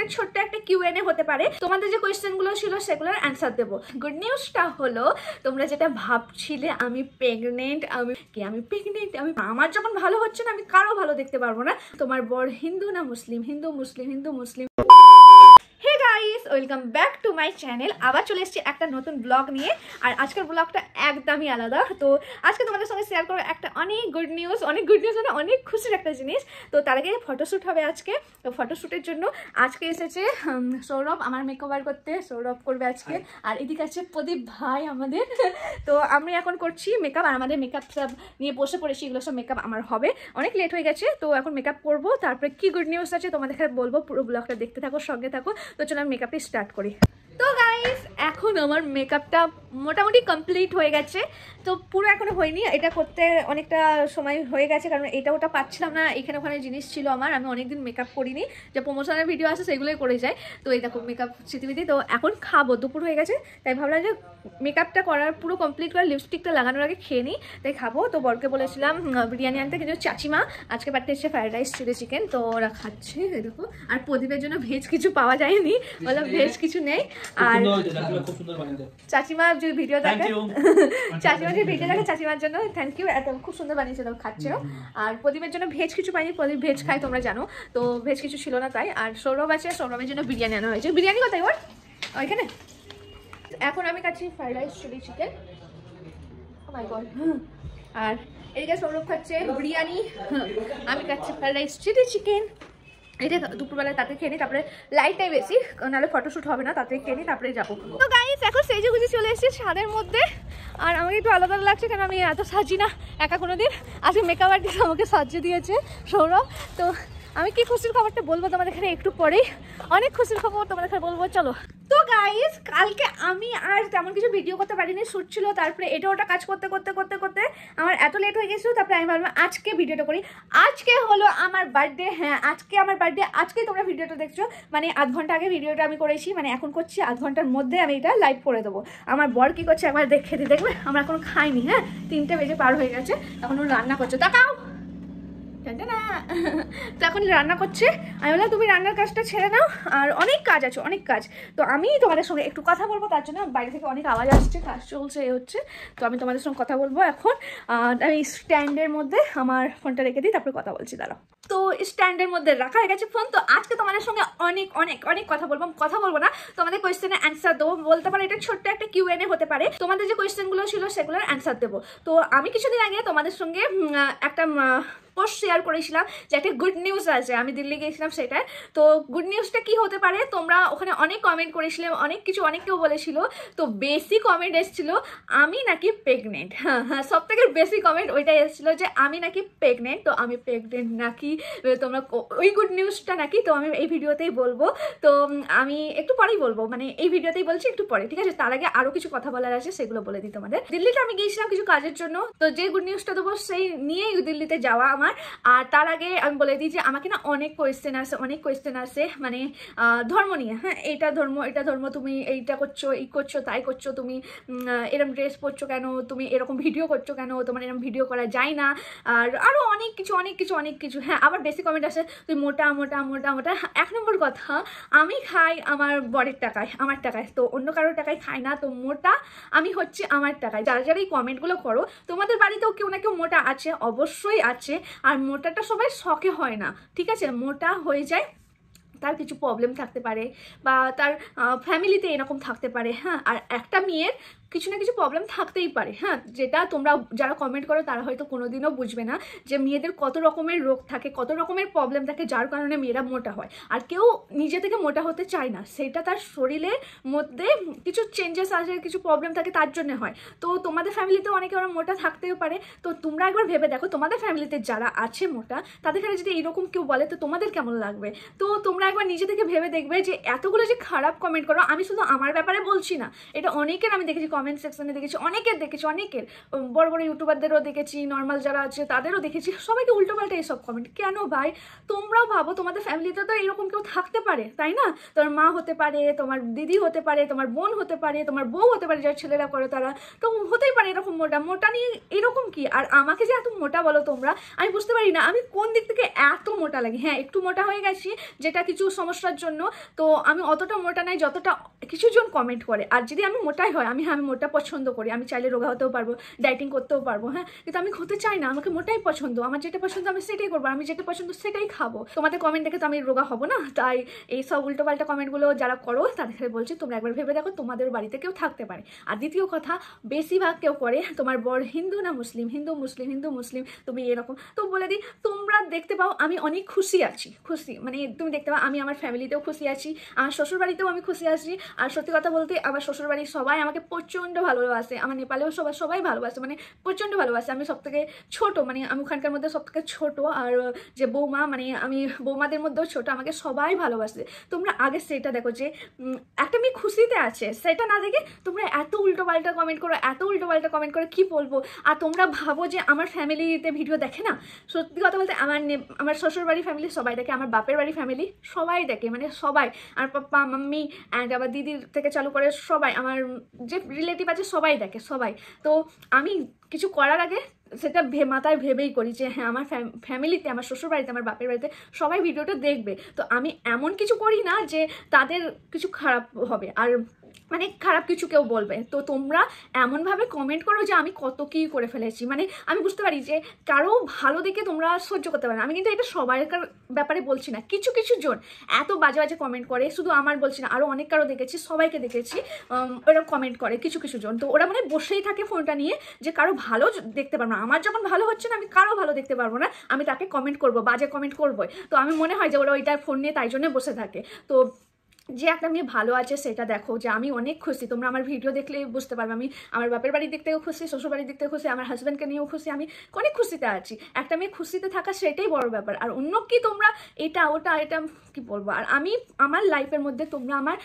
এটা ছোট্ট একটা কিউএনএ হতে পারে তোমাদের যে কোয়েশ্চেন গুলো ছিল সেগুলোর অ্যান্সার দেবো গুড নিউজটা হলো তোমরা যেটা ভাবছিলে আমি প্রেগনেন্ট আমি কি আমি প্রেগনেন্ট আমি আমার যখন ভালো হচ্ছে না আমি কারো ভালো দেখতে পারবো না তোমার বর হিন্দু না Muslim Hindu Muslim Hindu Muslim welcome back to my channel আবার চলে এসেছি একটা নতুন ব্লগ নিয়ে আর আজকের ব্লগটা একদমই আলাদা তো আজকে তোমাদের সঙ্গে শেয়ার করবো একটা অনেক গুড নিউজ অনেক গুড নিউজ মানে অনেক খুশির একটা জিনিস তো তার আগে ফটোশ্যুট হবে আজকে তো ফটোশ্যুটের জন্য আজকে এসেছে সৌরভ আমার মেকওভার করতে সৌরভ করবে আজকে আর এদিকে আছে প্রদীপ ভাই আমাদের তো আমি এখন করছি মেকআপ আর আমাদের মেকআপ সব নিয়ে বসে পড়েছি এগুলো সব মেকআপ আমার হবে অনেক লেট হয়ে গেছে তো এখন মেকআপ করবো তারপরে কি গুড নিউজ আছে তোমাদের বলবো পুরো ব্লগটা দেখতে থাকো সঙ্গে থাকো তো চলো আমি মেকআপটি স্টার্ট করি তো গাইস এখন আমার মেকআপটা মোটামুটি কমপ্লিট হয়ে গেছে তো পুরো এখনও হয়নি এটা করতে অনেকটা সময় হয়ে গেছে কারণ এটা ওটা পাচ্ছিলাম না এখানে ওখানে জিনিস ছিল আমার আমি অনেকদিন মেকআপ করিনি যে প্রমোশনের ভিডিও আছে সেগুলোই করে যায় তো এই দেখো মেকআপ স্মৃতিবিধি তো এখন খাবো দুপুর হয়ে গেছে তাই ভাবলাম যে মেকআপটা করার পুরো কমপ্লিট করে লিপস্টিকটা লাগানোর আগে খেয়ে নিই তাই খাবো তো বরকে বলেছিলাম বিরিয়ানি আনতে কিন্তু চাচিমা আজকে পাঠিয়ে এসছে ফ্রাইড রাইস চিলি চিকেন তো ওরা খাচ্ছে এরকম আর প্রদীপের জন্য ভেজ কিছু পাওয়া যায়নি বললাম ভেজ কিছু নেই আর চাচিমা যদি ভিডিও থাকে চাচিমা যে ভিডিও থাকে চাচিমার জন্য থ্যাংক ইউ এত খুব সুন্দর বানিয়েছে বানিয়েছিল খাচ্ছিল আর প্রদীপের জন্য ভেজ কিছু পাইনি প্রদীপ ভেজ খায় তোমরা জানো তো ভেজ কিছু ছিল না তাই আর সৌরভ আছে সৌরভের জন্য বিরিয়ানি আনা হয়েছে বিরিয়ানি কোথায় ওর ওইখানে এখন আমি খাচ্ছি ফ্রাইড রাইস চিলি চিকেন আর এদিকে সৌরভ খাচ্ছে বিরিয়ানি আমি খাচ্ছি ফ্রাইড রাইস চিলি চিকেন এটা দুপুরবেলায় তাতে খেয়ে নিই তারপরে লাইটটাই বেশি নাহলে ফটোশ্যুট হবে না তাতে খেয়ে নিই তারপরে যাবো তো গাইস এখন সেজে গুজে চলে এসেছি ছাদের মধ্যে আর আমাকে একটু আলাদা লাগছে কারণ আমি এত সাজি না একা কোনো দিন আজকে মেকআপ আর্টিস্ট আমাকে সাজিয়ে দিয়েছে সৌরভ তো আমি কি খুশির খবরটা বলবো তোমাদের এখানে একটু পরেই অনেক খুশির খবর তোমাদের এখানে বলবো চলো তো গাইজ কালকে আমি আর তেমন কিছু ভিডিও করতে পারিনি শ্যুট ছিল তারপরে এটা ওটা কাজ করতে করতে করতে করতে আমার এত লেট হয়ে গেছিলো তারপরে আমি ভাবলাম আজকে ভিডিওটা করি আজকে হলো আমার বার্থডে হ্যাঁ আজকে আমার বার্থডে আজকেই তোমরা ভিডিওটা দেখছো মানে আধ ঘন্টা আগে ভিডিওটা আমি করেছি মানে এখন করছি আধ ঘন্টার মধ্যে আমি এটা লাইভ করে দেবো আমার বর কী করছে একবার দেখে দিই দেখবে আমরা এখন খাইনি হ্যাঁ তিনটে বেজে পার হয়ে গেছে এখন রান্না করছে কাউ তো এখন রান্না করছে আমি বললাম তুমি রান্নার কাজটা ছেড়ে নাও আর অনেক কাজ আছে অনেক কাজ তো আমি তোমাদের সঙ্গে একটু কথা বলবো তার জন্য বাইরে থেকে অনেক আওয়াজ আসছে কাজ চলছে এ হচ্ছে তো আমি তোমাদের সঙ্গে কথা বলবো এখন আমি স্ট্যান্ডের মধ্যে আমার ফোনটা রেখে দিই তারপরে কথা বলছি দাঁড়াও তো স্ট্যান্ডের মধ্যে রাখা হয়ে গেছে ফোন তো আজকে তোমাদের সঙ্গে অনেক অনেক অনেক কথা বলবো কথা বলবো না তোমাদের কোয়েশ্চেনের অ্যান্সার দেবো বলতে পারে এটা ছোট্ট একটা কিউ এনে হতে পারে তোমাদের যে কোয়েশ্চেনগুলো ছিল সেগুলোর অ্যান্সার দেবো তো আমি কিছুদিন আগে তোমাদের সঙ্গে একটা পোস্ট শেয়ার করেছিলাম যে একটা গুড নিউজ আছে আমি দিল্লি গিয়েছিলাম সেটায় তো গুড নিউজটা কি হতে পারে তোমরা ওখানে অনেক কমেন্ট করেছিলে অনেক কিছু অনেক কেউ বলেছিল তো বেশি কমেন্ট এসেছিলো আমি নাকি প্রেগনেন্ট হ্যাঁ হ্যাঁ সব থেকে বেশি কমেন্ট ওইটাই এসেছিলো যে আমি নাকি প্রেগনেন্ট তো আমি প্রেগনেন্ট নাকি তোমরা ওই গুড নিউজটা নাকি তো আমি এই ভিডিওতেই বলবো তো আমি একটু পরেই বলবো মানে এই ভিডিওতেই বলছি একটু পরে ঠিক আছে তার আগে আরও কিছু কথা বলার আছে সেগুলো বলে দিই তোমাদের দিল্লিতে আমি গিয়েছিলাম কিছু কাজের জন্য তো যে গুড নিউজটা দেবো সেই নিয়েই দিল্লিতে যাওয়া আমার আর তার আগে আমি বলে দিই যে আমাকে না অনেক কোয়েশ্চেন আসে অনেক কোয়েশ্চেন আসে মানে ধর্ম নিয়ে হ্যাঁ এটা ধর্ম এটা ধর্ম তুমি এইটা করছো এই করছো তাই করছো তুমি এরম ড্রেস পরছো কেন তুমি এরকম ভিডিও করছো কেন তোমার এরকম ভিডিও করা যায় না আর আরও অনেক কিছু অনেক কিছু অনেক কিছু হ্যাঁ আবার বেশি কমেন্ট আসে তুই মোটা মোটা মোটা মোটা এক নম্বর কথা আমি খাই আমার বরের টাকায় আমার টাকায় তো অন্য কারোর টাকায় খাই না তো মোটা আমি হচ্ছে আমার টাকায় যারা যারা এই কমেন্টগুলো করো তোমাদের বাড়িতেও কেউ না কেউ মোটা আছে অবশ্যই আছে আর মোটাটা সবাই শখে হয় না ঠিক আছে মোটা হয়ে যায় তার কিছু প্রবলেম থাকতে পারে বা তার ফ্যামিলিতে এরকম থাকতে পারে হ্যাঁ আর একটা মেয়ের কিছু না কিছু প্রবলেম থাকতেই পারে হ্যাঁ যেটা তোমরা যারা কমেন্ট করো তারা হয়তো কোনোদিনও বুঝবে না যে মেয়েদের কত রকমের রোগ থাকে কত রকমের প্রবলেম থাকে যার কারণে মেয়েরা মোটা হয় আর কেউ নিজে থেকে মোটা হতে চায় না সেটা তার শরীরের মধ্যে কিছু চেঞ্জেস আসে কিছু প্রবলেম থাকে তার জন্য হয় তো তোমাদের ফ্যামিলিতে অনেকে ওরা মোটা থাকতেও পারে তো তোমরা একবার ভেবে দেখো তোমাদের ফ্যামিলিতে যারা আছে মোটা তাদের কাছে যদি এইরকম কেউ বলে তো তোমাদের কেমন লাগবে তো তোমরা একবার নিজে থেকে ভেবে দেখবে যে এতগুলো যে খারাপ কমেন্ট করো আমি শুধু আমার ব্যাপারে বলছি না এটা অনেকের আমি দেখেছি কমেন্ট সেকশনে দেখেছি অনেকের দেখেছি অনেকের বড় বড় ইউটিউবারদেরও দেখেছি নর্মাল যারা আছে তাদেরও দেখেছি সবাইকে উল্টো উল্টোপাল্টা এইসব কমেন্ট কেন ভাই তোমরাও ভাবো তোমাদের ফ্যামিলিতে তো এরকম কেউ থাকতে পারে তাই না তোমার মা হতে পারে তোমার দিদি হতে পারে তোমার বোন হতে পারে তোমার বউ হতে পারে যারা ছেলেরা করে তারা তো হতেই পারে এরকম মোটা মোটা নিয়ে এরকম কি আর আমাকে যে এত মোটা বলো তোমরা আমি বুঝতে পারি না আমি কোন দিক থেকে এত মোটা লাগে হ্যাঁ একটু মোটা হয়ে গেছি যেটা কিছু সমস্যার জন্য তো আমি অতটা মোটা নাই যতটা কিছুজন কমেন্ট করে আর যদি আমি মোটাই হয় আমি হ্যাঁ আমি মোটা পছন্দ করি আমি চাইলে রোগা হতেও পারবো ডায়েটিং করতেও পারবো হ্যাঁ কিন্তু আমি হতে চাই না আমাকে মোটাই পছন্দ আমার যেটা পছন্দ আমি সেটাই করবো আমি যেটা পছন্দ সেটাই খাবো তোমাদের কমেন্ট দেখে তো আমি রোগা হবো না তাই এই সব উল্টোপাল্টা কমেন্টগুলো যারা করো তাদের সাথে বলছি তোমরা একবার ভেবে দেখো তোমাদের বাড়িতে কেউ থাকতে পারে আর দ্বিতীয় কথা বেশিরভাগ কেউ করে তোমার বর হিন্দু না মুসলিম হিন্দু মুসলিম হিন্দু মুসলিম তুমি এরকম তো বলে দিই তোমরা দেখতে পাও আমি অনেক খুশি আছি খুশি মানে তুমি দেখতে পাও আমি আমার ফ্যামিলিতেও খুশি আছি আমার শ্বশুরবাড়িতেও আমি খুশি আছি আর সত্যি কথা বলতে আমার শ্বশুরবাড়ির সবাই আমাকে প্রচুর প্রচণ্ড ভালোবাসে আমার নেপালেও সবাই সবাই ভালোবাসে মানে প্রচণ্ড ভালোবাসে আমি সবথেকে ছোট মানে আমি ওখানকার মধ্যে সবথেকে ছোট আর যে বৌমা মানে আমি বৌমাদের মধ্যেও ছোট আমাকে সবাই ভালোবাসে তোমরা আগে সেটা দেখো যে একটা মেয়ে খুশিতে আছে সেটা না দেখে তোমরা এত উল্টো পাল্টা কমেন্ট করো এত উল্টো পাল্টা কমেন্ট করো কি বলবো আর তোমরা ভাবো যে আমার ফ্যামিলিতে ভিডিও দেখে না সত্যি কথা বলতে আমার আমার শ্বশুর বাড়ি ফ্যামিলি সবাই দেখে আমার বাপের বাড়ি ফ্যামিলি সবাই দেখে মানে সবাই আর পাপ্পা মাম্মি অ্যান্ড আবার দিদির থেকে চালু করে সবাই আমার যে রিলেটিভ আছে সবাই দেখে সবাই তো আমি কিছু করার আগে সেটা ভে মাথায় ভেবেই করি যে হ্যাঁ আমার ফ্যামিলিতে আমার শ্বশুর বাড়িতে আমার বাপের বাড়িতে সবাই ভিডিওটা দেখবে তো আমি এমন কিছু করি না যে তাদের কিছু খারাপ হবে আর মানে খারাপ কিছু কেউ বলবে তো তোমরা এমনভাবে কমেন্ট করো যে আমি কত কী করে ফেলেছি মানে আমি বুঝতে পারি যে কারো ভালো দিকে তোমরা সহ্য করতে পারো আমি কিন্তু এটা সবার ব্যাপারে বলছি না কিছু কিছু জন এত বাজে বাজে কমেন্ট করে শুধু আমার বলছি না আরও অনেক কারো দেখেছি সবাইকে দেখেছি ওরা কমেন্ট করে কিছু কিছু জন তো ওরা মানে বসেই থাকে ফোনটা নিয়ে যে কারো ভালো দেখতে পারবো না আমার যখন ভালো হচ্ছে না আমি কারো ভালো দেখতে পারবো না আমি তাকে কমেন্ট করব বাজে কমেন্ট করবো তো আমি মনে হয় যে ওরা ওইটা ফোন নিয়ে তাই জন্য বসে থাকে তো যে একটা মেয়ে ভালো আছে সেটা দেখো যে আমি অনেক খুশি তোমরা আমার ভিডিও দেখলে বুঝতে পারবে আমি আমার বাপের বাড়ির দেখতেও খুশি শ্বশুর বাড়ির দেখতেও খুশি আমার হাজব্যান্ডকে নিয়েও খুশি আমি অনেক খুশিতে আছি একটা মেয়ে খুশিতে থাকা সেটাই বড় ব্যাপার আর অন্য কি তোমরা এটা ওটা এটা কি বলবো আর আমি আমার লাইফের মধ্যে তোমরা আমার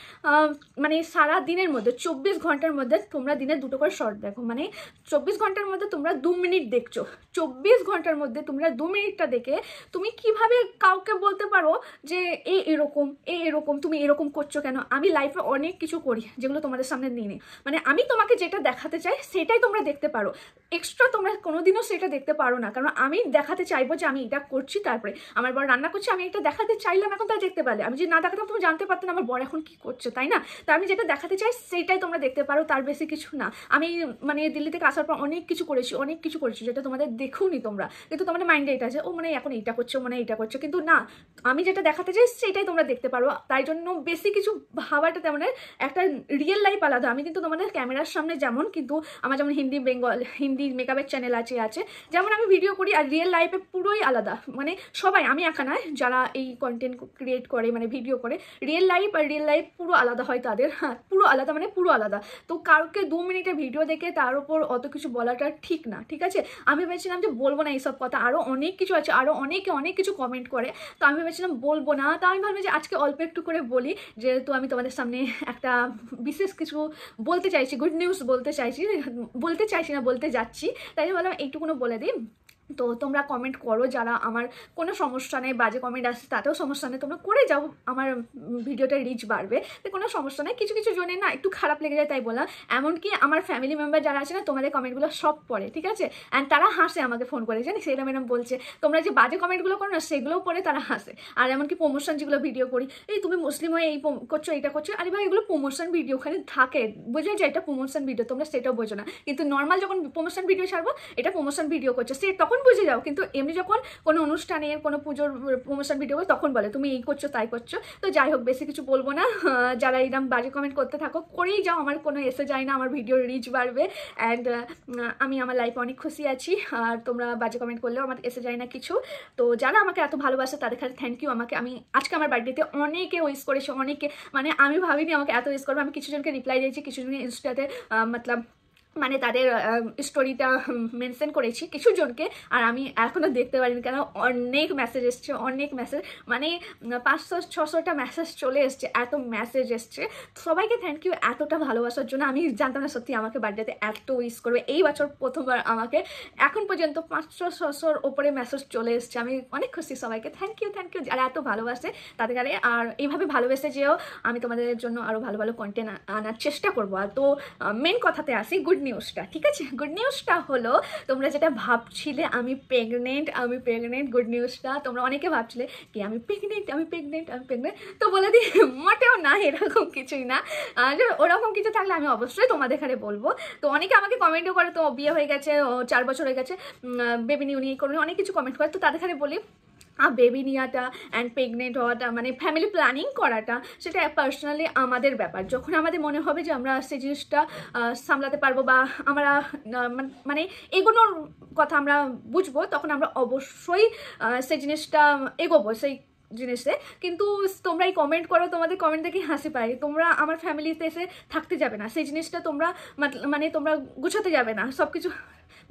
মানে সারা দিনের মধ্যে চব্বিশ ঘন্টার মধ্যে তোমরা দিনে দুটো করে শর্ট দেখো মানে চব্বিশ ঘন্টার মধ্যে তোমরা দু মিনিট দেখছো চব্বিশ ঘন্টার মধ্যে তোমরা দু মিনিটটা দেখে তুমি কিভাবে কাউকে বলতে পারো যে এ এরকম এ এরকম তুমি এরকম করছো কেন আমি লাইফে অনেক কিছু করি যেগুলো তোমাদের সামনে নিয়ে নিই মানে আমি তোমাকে যেটা দেখাতে চাই সেটাই তোমরা দেখতে পারো এক্সট্রা তোমরা কোনোদিনও সেটা দেখতে পারো না কারণ আমি দেখাতে চাইবো যে আমি এটা করছি তারপরে আমার বর রান্না করছি আমি এটা দেখাতে চাইলাম এখন তারা দেখতে পারলে আমি যে না দেখাতাম তুমি জানতে পারতো না আমার বর এখন কি করছে তাই না তা আমি যেটা দেখাতে চাই সেটাই তোমরা দেখতে পারো তার বেশি কিছু না আমি মানে দিল্লি থেকে আসার পর অনেক কিছু করেছি অনেক কিছু করেছি যেটা তোমাদের নি তোমরা কিন্তু তোমাদের মাইন্ডে এটা আছে ও মানে এখন এইটা করছো মানে এইটা করছো কিন্তু না আমি যেটা দেখাতে চাই সেটাই তোমরা দেখতে পারো তাই জন্য বেশি সিরিয়াসলি কিছু ভাবাটা তেমন একটা রিয়েল লাইফ আলাদা আমি কিন্তু তোমাদের ক্যামেরার সামনে যেমন কিন্তু আমার যেমন হিন্দি বেঙ্গল হিন্দি মেকআপের চ্যানেল আছে আছে যেমন আমি ভিডিও করি আর রিয়েল লাইফে পুরোই আলাদা মানে সবাই আমি একা যারা এই কন্টেন্ট ক্রিয়েট করে মানে ভিডিও করে রিয়েল লাইফ আর রিয়েল লাইফ পুরো আলাদা হয় তাদের হ্যাঁ পুরো আলাদা মানে পুরো আলাদা তো কাউকে দু মিনিটের ভিডিও দেখে তার উপর অত কিছু বলাটা ঠিক না ঠিক আছে আমি ভেবেছিলাম যে বলবো না এইসব কথা আরও অনেক কিছু আছে আরও অনেকে অনেক কিছু কমেন্ট করে তো আমি ভেবেছিলাম বলবো না তা আমি ভাবি যে আজকে অল্প একটু করে বলি যেহেতু আমি তোমাদের সামনে একটা বিশেষ কিছু বলতে চাইছি গুড নিউজ বলতে চাইছি বলতে চাইছি না বলতে যাচ্ছি তাই বললাম এইটুকুনো বলে দিই তো তোমরা কমেন্ট করো যারা আমার কোনো সমস্যা নেই বাজে কমেন্ট আসছে তাতেও সমস্যা নেই তোমরা করে যাও আমার ভিডিওটা রিচ বাড়বে তো কোনো সমস্যা নেই কিছু কিছু জনের না একটু খারাপ লেগে যায় তাই বললাম এমনকি আমার ফ্যামিলি মেম্বার যারা আছে না তোমাদের কমেন্টগুলো সব পড়ে ঠিক আছে অ্যান্ড তারা হাসে আমাকে ফোন করে জানিস এরম এরম বলছে তোমরা যে বাজে কমেন্টগুলো করো না সেগুলোও পড়ে তারা হাসে আর এমনকি প্রমোশন যেগুলো ভিডিও করি এই তুমি মুসলিম হয়ে এই করছো এইটা করছো আরে ভাই এগুলো প্রমোশন ভিডিও ওখানে থাকে বোঝা যায় এটা প্রমোশন ভিডিও তোমরা সেটাও বোঝো না কিন্তু নর্মাল যখন প্রমোশন ভিডিও ছাড়বো এটা প্রমোশন ভিডিও করছো সে তখন তখন বুঝে যাও কিন্তু এমনি যখন কোনো অনুষ্ঠানে কোনো পুজোর প্রমোশন ভিডিও তখন বলে তুমি এই করছো তাই করছো তো যাই হোক বেশি কিছু বলবো না যারা এরকম বাজে কমেন্ট করতে থাকো করেই যাও আমার কোনো এসে যায় না আমার ভিডিও রিচ বাড়বে অ্যান্ড আমি আমার লাইফে অনেক খুশি আছি আর তোমরা বাজে কমেন্ট করলেও আমার এসে যায় না কিছু তো যারা আমাকে এত ভালোবাসে তাদের কাছে থ্যাংক ইউ আমাকে আমি আজকে আমার বার্থডেতে অনেকে ওয়েস করেছে অনেকে মানে আমি ভাবিনি আমাকে এত ওয়েস করবে আমি কিছুজনকে রিপ্লাই দিয়েছি কিছুজনের ইনস্টাতে মতলব মানে তাদের স্টোরিটা মেনশন করেছি কিছু জনকে আর আমি এখনও দেখতে পারিনি কেন অনেক মেসেজ এসছে অনেক মেসেজ মানে পাঁচশো ছশোটা মেসেজ চলে এসছে এত মেসেজ এসছে সবাইকে থ্যাংক ইউ এতটা ভালোবাসার জন্য আমি জানতাম না সত্যি আমাকে বার্থডেতে এত উইস করবে এই বছর প্রথমবার আমাকে এখন পর্যন্ত পাঁচশো ছশোর ওপরে মেসেজ চলে এসছে আমি অনেক খুশি সবাইকে থ্যাংক ইউ থ্যাংক ইউ যারা এত ভালোবাসে তাদের আর এইভাবে ভালোবেসে যেও আমি তোমাদের জন্য আরও ভালো ভালো কন্টেন্ট আনার চেষ্টা করবো আর তো মেন কথাতে আসি গুড নিউজটা ঠিক আছে গুড নিউজটা হলো তোমরা যেটা ভাবছিলে আমি প্রেগনেন্ট আমি প্রেগনেন্ট গুড নিউজটা তোমরা অনেকে ভাবছিলে কি আমি প্রেগনেন্ট আমি প্রেগনেন্ট আমি প্রেগনেন্ট তো বলে দিই মোটেও না এরকম কিছুই না ওরকম কিছু থাকলে আমি অবশ্যই তোমাদের এখানে বলবো তো অনেকে আমাকে কমেন্টও করে তো বিয়ে হয়ে গেছে চার বছর হয়ে গেছে বেবি নিউ নিয়ে করুন অনেক কিছু কমেন্ট করে তো তাদের এখানে বলি আর বেবি নেওয়াটা অ্যান্ড প্রেগনেন্ট হওয়াটা মানে ফ্যামিলি প্ল্যানিং করাটা সেটা পার্সোনালি আমাদের ব্যাপার যখন আমাদের মনে হবে যে আমরা সেই জিনিসটা সামলাতে পারবো বা আমরা মানে এগোনোর কথা আমরা বুঝবো তখন আমরা অবশ্যই সেই জিনিসটা এগোবো সেই জিনিসে কিন্তু তোমরা এই কমেন্ট করো তোমাদের কমেন্ট দেখে হাসি পাই তোমরা আমার ফ্যামিলিতে এসে থাকতে যাবে না সেই জিনিসটা তোমরা মানে তোমরা গুছাতে যাবে না সব কিছু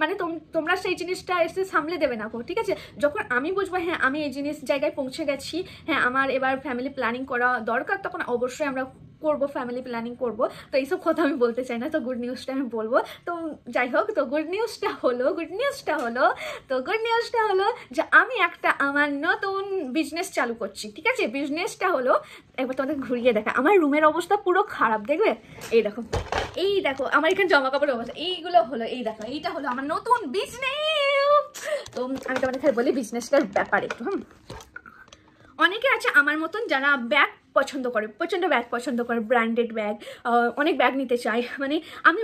মানে তোমরা সেই জিনিসটা এসে সামলে দেবে না ঠিক আছে যখন আমি বুঝবো হ্যাঁ আমি এই জিনিস জায়গায় পৌঁছে গেছি হ্যাঁ আমার এবার ফ্যামিলি প্ল্যানিং করা দরকার তখন অবশ্যই আমরা করব ফ্যামিলি প্ল্যানিং করব তো এইসব কথা আমি বলতে চাই না তো গুড নিউজটা আমি বলবো তো যাই হোক তো গুড নিউজটা হলো গুড নিউজটা হলো তো গুড নিউজটা হলো যে আমি একটা আমার নতুন বিজনেস চালু করছি ঠিক আছে বিজনেসটা হলো একবার তোমাদের ঘুরিয়ে দেখা আমার রুমের অবস্থা পুরো খারাপ দেখবে এই দেখো এই দেখো আমার এখানে জামা কাপড়ের অবস্থা এইগুলো হলো এই দেখো এইটা হলো আমার নতুন বিজনেস তো আমি তোমাদের বলি বিজনেসটার ব্যাপারে একটু হুম অনেকে আছে আমার মতন যারা ব্যাগ পছন্দ করে প্রচণ্ড ব্যাগ পছন্দ করে ব্র্যান্ডেড ব্যাগ অনেক ব্যাগ নিতে চাই মানে আমি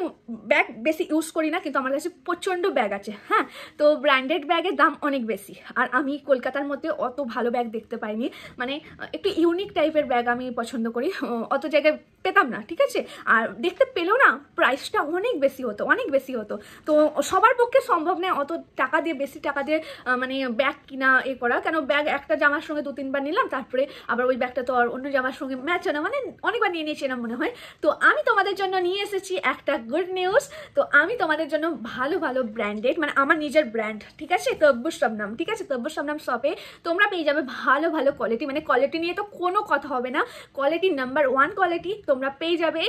ব্যাগ বেশি ইউজ করি না কিন্তু আমার কাছে প্রচণ্ড ব্যাগ আছে হ্যাঁ তো ব্র্যান্ডেড ব্যাগের দাম অনেক বেশি আর আমি কলকাতার মধ্যে অত ভালো ব্যাগ দেখতে পাইনি মানে একটু ইউনিক টাইপের ব্যাগ আমি পছন্দ করি অত জায়গায় পেতাম না ঠিক আছে আর দেখতে পেলেও না প্রাইসটা অনেক বেশি হতো অনেক বেশি হতো তো সবার পক্ষে সম্ভব নয় অত টাকা দিয়ে বেশি টাকা দিয়ে মানে ব্যাগ কিনা এ করা কেন ব্যাগ একটা জামার সঙ্গে দু তিনবার নিলাম তারপরে আবার ওই ব্যাগটা তো আর অন্য আমার সঙ্গে ম্যাচ হয় না মানে অনেকবার নিয়ে নিয়েছিলাম মনে হয় তো আমি তোমাদের জন্য নিয়ে এসেছি একটা গুড নিউজ তো আমি তোমাদের জন্য ভালো ভালো ব্র্যান্ডেড মানে আমার নিজের ব্র্যান্ড ঠিক আছে তব্বুর শবনাম ঠিক আছে তব্বুর শবনাম শপে তোমরা পেয়ে যাবে ভালো ভালো কোয়ালিটি মানে কোয়ালিটি নিয়ে তো কোনো কথা হবে না কোয়ালিটি নাম্বার ওয়ান কোয়ালিটি তোমরা পেয়ে যাবে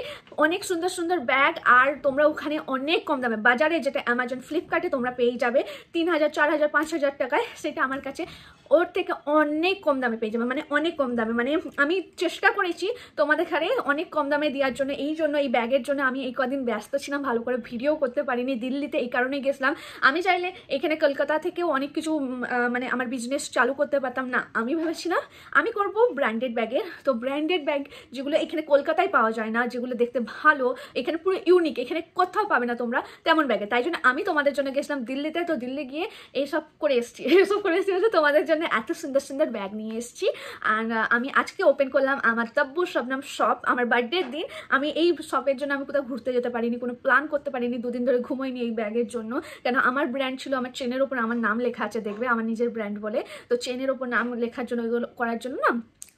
অনেক সুন্দর সুন্দর ব্যাগ আর তোমরা ওখানে অনেক কম দামে বাজারে যেটা অ্যামাজন ফ্লিপকার্টে তোমরা পেয়ে যাবে তিন হাজার চার হাজার পাঁচ হাজার টাকায় সেটা আমার কাছে ওর থেকে অনেক কম দামে পেয়ে যাবে মানে অনেক কম দামে মানে আমি চেষ্টা করেছি তোমাদের এখানে অনেক কম দামে দেওয়ার জন্য এই জন্য এই ব্যাগের জন্য আমি এই কদিন ব্যস্ত ছিলাম ভালো করে ভিডিও করতে পারিনি দিল্লিতে এই কারণে গেছিলাম আমি চাইলে এখানে কলকাতা থেকেও অনেক কিছু মানে আমার বিজনেস চালু করতে পারতাম না আমি ভেবেছিলাম আমি করব ব্র্যান্ডেড ব্যাগের তো ব্র্যান্ডেড ব্যাগ যেগুলো এখানে কলকাতায় পাওয়া যায় না যেগুলো দেখতে ভালো এখানে পুরো ইউনিক এখানে কোথাও পাবে না তোমরা তেমন ব্যাগে তাই জন্য আমি তোমাদের জন্য গেছিলাম দিল্লিতে তো দিল্লি গিয়ে এইসব করে এসছি এইসব করে এসেছি তোমাদের জন্য এত সুন্দর সুন্দর ব্যাগ নিয়ে এসছি আর আমি আজকে ওপেন করলাম গেলাম আমার তাব্বুর সব নাম শপ আমার বার্থডের দিন আমি এই শপের জন্য আমি কোথাও ঘুরতে যেতে পারিনি কোনো প্ল্যান করতে পারিনি দুদিন ধরে ঘুমোইনি এই ব্যাগের জন্য কেন আমার ব্র্যান্ড ছিল আমার চেনের ওপর আমার নাম লেখা আছে দেখবে আমার নিজের ব্র্যান্ড বলে তো চেনের ওপর নাম লেখার জন্য এগুলো করার জন্য না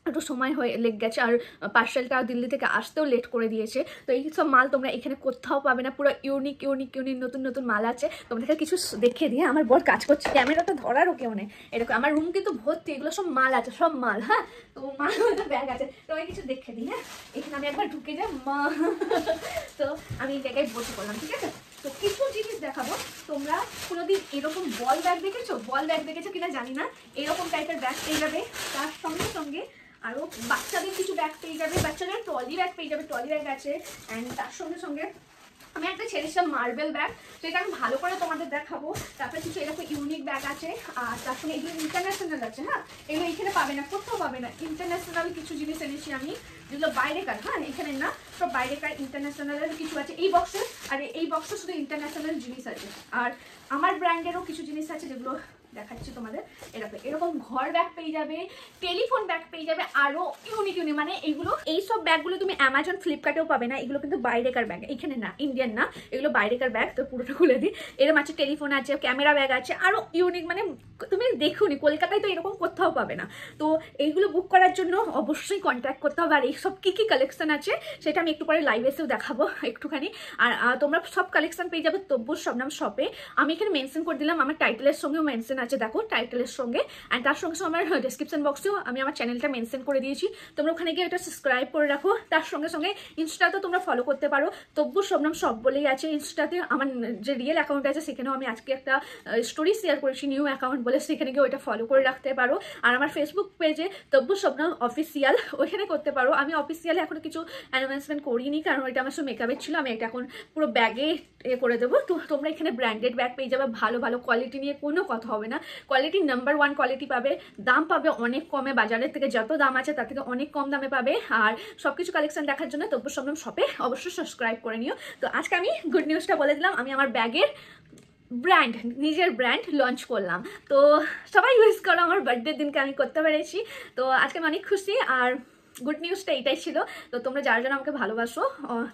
একটু সময় হয়ে লেগে গেছে আর পার্সেলটা দিল্লি থেকে আসতেও লেট করে দিয়েছে তো এই সব মাল তোমরা এখানে কোথাও পাবে না পুরো ইউনিক ইউনিক ইউনিক নতুন নতুন মাল আছে তোমাদেরকে কিছু দেখে দিয়ে আমার বর কাজ করছে ক্যামেরাটা ধরারও কেউ নেই এরকম আমার রুম কিন্তু ভর্তি এগুলো সব মাল আছে সব মাল হ্যাঁ তো মাল হয়তো ব্যাগ আছে তো আমি কিছু দেখে দিই হ্যাঁ এখানে আমি একবার ঢুকে যাই মা তো আমি এই জায়গায় বসে করলাম ঠিক আছে তো কিছু জিনিস দেখাবো তোমরা কোনোদিন এরকম বল ব্যাগ দেখেছো বল ব্যাগ দেখেছো কিনা জানি না এরকম টাইপের ব্যাগ পেয়ে যাবে তার সঙ্গে সঙ্গে আরও বাচ্চাদের কিছু ব্যাগ পেয়ে যাবে বাচ্চাদের ট্রলি ব্যাগ পেয়ে যাবে ট্রলি ব্যাগ আছে অ্যান্ড তার সঙ্গে সঙ্গে আমি একটা ছেড়েছিলাম মার্বেল ব্যাগ সেটা আমি ভালো করে তোমাদের দেখাবো তারপরে কিছু এরকম ইউনিক ব্যাগ আছে আর তার সঙ্গে এগুলো ইন্টারন্যাশনাল আছে হ্যাঁ এগুলো এখানে পাবে না কোথাও পাবে না ইন্টারন্যাশনাল কিছু জিনিস এনেছি আমি যেগুলো বাইরেকার হ্যাঁ এখানে না সব বাইরেকার ইন্টারন্যাশনালের কিছু আছে এই বক্সে আর এই বক্সে শুধু ইন্টারন্যাশনাল জিনিস আছে আর আমার ব্র্যান্ডেরও কিছু জিনিস আছে যেগুলো দেখাচ্ছি তোমাদের এরকম এরকম ঘর ব্যাগ পেয়ে যাবে টেলিফোন ব্যাগ পেয়ে যাবে আরও ইউনিক ইউনিক মানে এইগুলো এইসব ব্যাগগুলো তুমি অ্যামাজন ফ্লিপকার্টেও পাবে না এগুলো কিন্তু বাইরেকার ব্যাগ এখানে না ইন্ডিয়ান না এগুলো বাইরেকার ব্যাগ তো পুরোটা খুলে দিই এরকম আছে টেলিফোন আছে ক্যামেরা ব্যাগ আছে আরও ইউনিক মানে তুমি দেখুনি কলকাতায় তো এরকম কোথাও পাবে না তো এইগুলো বুক করার জন্য অবশ্যই কন্ট্যাক্ট করতে হবে আর এইসব কী কী কালেকশন আছে সেটা আমি একটু পরে লাইভ এসেও দেখাবো একটুখানি আর তোমরা সব কালেকশন পেয়ে যাবে তব্য সব নাম শপে আমি এখানে মেনশন করে দিলাম আমার টাইটেলের সঙ্গেও মেনশন আছে দেখো টাইটেলের সঙ্গে অ্যান্ড তার সঙ্গে সঙ্গে আমার ডিসক্রিপশন বক্সেও আমি আমার চ্যানেলটা মেনশন করে দিয়েছি তোমরা ওখানে গিয়ে এটা সাবস্ক্রাইব করে রাখো তার সঙ্গে সঙ্গে ইনস্টাতেও তোমরা ফলো করতে পারো তব্বু সবনাম সব বলেই আছে ইনস্টাতে আমার যে রিয়েল অ্যাকাউন্ট আছে সেখানেও আমি আজকে একটা স্টোরি শেয়ার করেছি নিউ অ্যাকাউন্ট বলে সেখানে গিয়ে ওইটা ফলো করে রাখতে পারো আর আমার ফেসবুক পেজে তব্বু সবনাম অফিসিয়াল ওইখানে করতে পারো আমি অফিসিয়ালি এখন কিছু অ্যানাউন্সমেন্ট করিনি কারণ ওইটা আমার সব মেকআপের ছিল আমি এটা এখন পুরো ব্যাগে এ করে দেবো তোমরা এখানে ব্র্যান্ডেড ব্যাগ পেয়ে যাবে ভালো ভালো কোয়ালিটি নিয়ে কোনো কথা হবে না না কোয়ালিটি নাম্বার ওয়ান কোয়ালিটি পাবে দাম পাবে অনেক কমে বাজারের থেকে যত দাম আছে তার থেকে অনেক কম দামে পাবে আর সব কিছু কালেকশন দেখার জন্য তব্য সম্ভব শপে অবশ্যই সাবস্ক্রাইব করে নিও তো আজকে আমি গুড নিউজটা বলে দিলাম আমি আমার ব্যাগের ব্র্যান্ড নিজের ব্র্যান্ড লঞ্চ করলাম তো সবাই ইউজ করো আমার বার্থডের দিনকে আমি করতে পেরেছি তো আজকে আমি অনেক খুশি আর গুড নিউজটা এটাই ছিল তো তোমরা যার জন্য আমাকে ভালোবাসো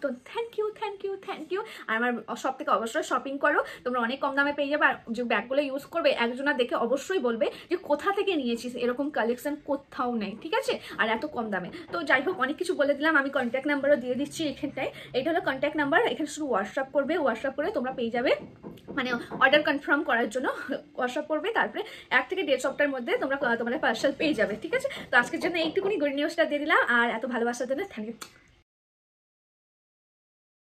তো thank you thank you thank you আর আমার সব থেকে অবশ্যই শপিং করো তোমরা অনেক কম দামে পেয়ে যাবে আর যে ব্যাগগুলো ইউজ করবে একজনা দেখে অবশ্যই বলবে যে কোথা থেকে নিয়েছিস এরকম কালেকশন কোথাও নেই ঠিক আছে আর এত কম দামে তো যাই হোক অনেক কিছু বলে দিলাম আমি কন্ট্যাক্ট নাম্বারও দিয়ে দিচ্ছি এখানটায় এটা হলো কন্ট্যাক্ট নাম্বার এখানে শুধু হোয়াটসঅ্যাপ করবে হোয়াটসঅ্যাপ করে তোমরা পেয়ে যাবে মানে অর্ডার কনফার্ম করার জন্য হোয়াটসঅ্যাপ করবে তারপরে এক থেকে দেড় সপ্তাহের মধ্যে তোমরা তোমাদের পার্সেল পেয়ে যাবে ঠিক আছে তো আজকের জন্য এইটুকুনি গুড নিউজটা দিয়ে দিলাম আর এত ভালোবাসার জন্য থ্যাংক ইউ